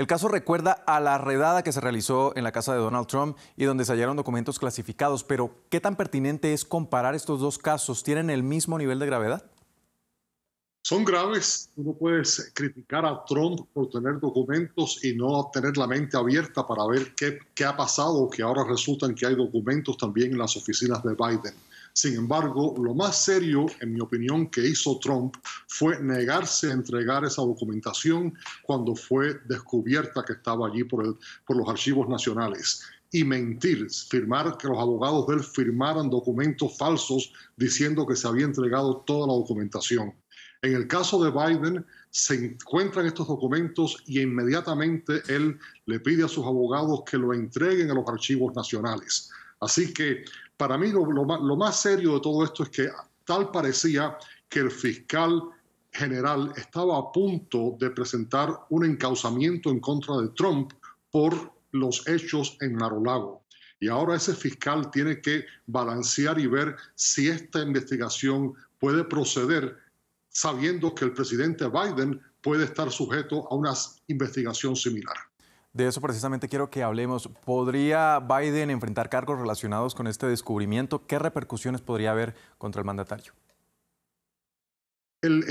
El caso recuerda a la redada que se realizó en la casa de Donald Trump y donde se hallaron documentos clasificados, pero ¿qué tan pertinente es comparar estos dos casos? ¿Tienen el mismo nivel de gravedad? Son graves. Uno no puedes criticar a Trump por tener documentos y no tener la mente abierta para ver qué, ha pasado, que ahora resultan que hay documentos también en las oficinas de Biden. Sin embargo, lo más serio, en mi opinión, que hizo Trump fue negarse a entregar esa documentación cuando fue descubierta que estaba allí por, los archivos nacionales y mentir, firmar que los abogados de él firmaran documentos falsos diciendo que se había entregado toda la documentación. En el caso de Biden, se encuentran estos documentos y inmediatamente él le pide a sus abogados que lo entreguen a los archivos nacionales. Así que para mí lo, más serio de todo esto es que tal parecía que el fiscal general estaba a punto de presentar un encauzamiento en contra de Trump por los hechos en Narolago. Y ahora ese fiscal tiene que balancear y ver si esta investigación puede proceder sabiendo que el presidente Biden puede estar sujeto a una investigación similar. De eso precisamente quiero que hablemos. ¿Podría Biden enfrentar cargos relacionados con este descubrimiento? ¿Qué repercusiones podría haber contra el mandatario? El,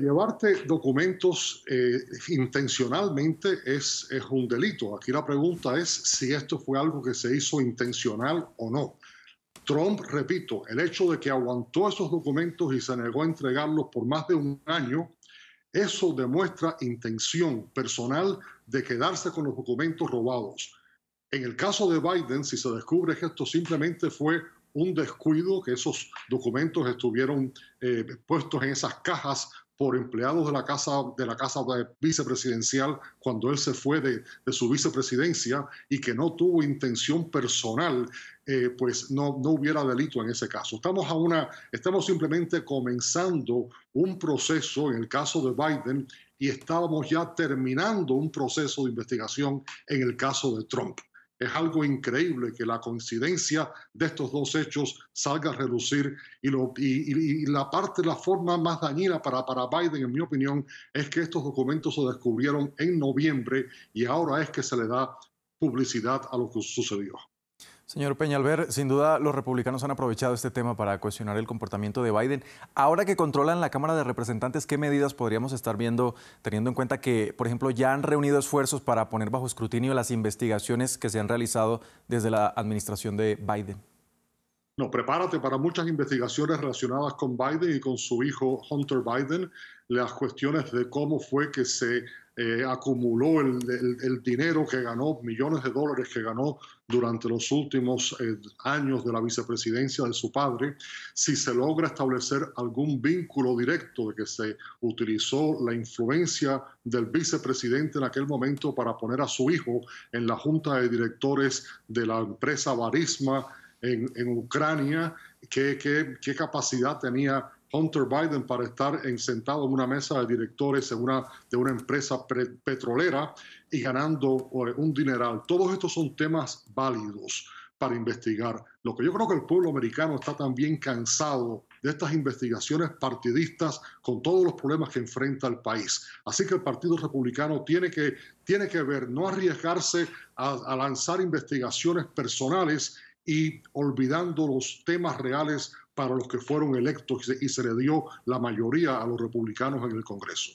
llevarte documentos eh, intencionalmente es, es un delito. Aquí la pregunta es si esto fue algo que se hizo intencional o no. Trump, repito, el hecho de que aguantó esos documentos y se negó a entregarlos por más de un año eso demuestra intención personal de quedarse con los documentos robados. En el caso de Biden, si se descubre que esto simplemente fue un descuido, que esos documentos estuvieron eh, puestos en esas cajas por empleados de la casa de la casa vicepresidencial cuando él se fue de, su vicepresidencia y que no tuvo intención personal, eh, pues no, no hubiera delito en ese caso. Estamos a una, estamos simplemente comenzando un proceso en el caso de Biden y estábamos ya terminando un proceso de investigación en el caso de Trump. Es algo increíble que la coincidencia de estos dos hechos salga a relucir y, lo, y, la parte, la forma más dañina para, para Biden, en mi opinión, es que estos documentos se descubrieron en noviembre y ahora es que se le da publicidad a lo que sucedió. Señor Peñalver, sin duda los republicanos han aprovechado este tema para cuestionar el comportamiento de Biden. Ahora que controlan la Cámara de Representantes, ¿qué medidas podríamos estar viendo teniendo en cuenta que, por ejemplo, ya han reunido esfuerzos para poner bajo escrutinio las investigaciones que se han realizado desde la administración de Biden? No, prepárate para muchas investigaciones relacionadas con Biden y con su hijo Hunter Biden, las cuestiones de cómo fue que se eh, acumuló el, dinero que ganó, millones de dólares que ganó durante los últimos eh, años de la vicepresidencia de su padre, si se logra establecer algún vínculo directo de que se utilizó la influencia del vicepresidente en aquel momento para poner a su hijo en la junta de directores de la empresa Barisma en, Ucrania, qué, qué capacidad tenía Hunter Biden para estar sentado en una mesa de directores una, de una empresa petrolera y ganando eh, un dineral. Todos estos son temas válidos para investigar. Lo que yo creo que el pueblo americano está también cansado de estas investigaciones partidistas con todos los problemas que enfrenta el país. Así que el Partido Republicano tiene que, tiene que ver, no arriesgarse a lanzar investigaciones personales y olvidando los temas reales para los que fueron electos y se, le dio la mayoría a los republicanos en el Congreso.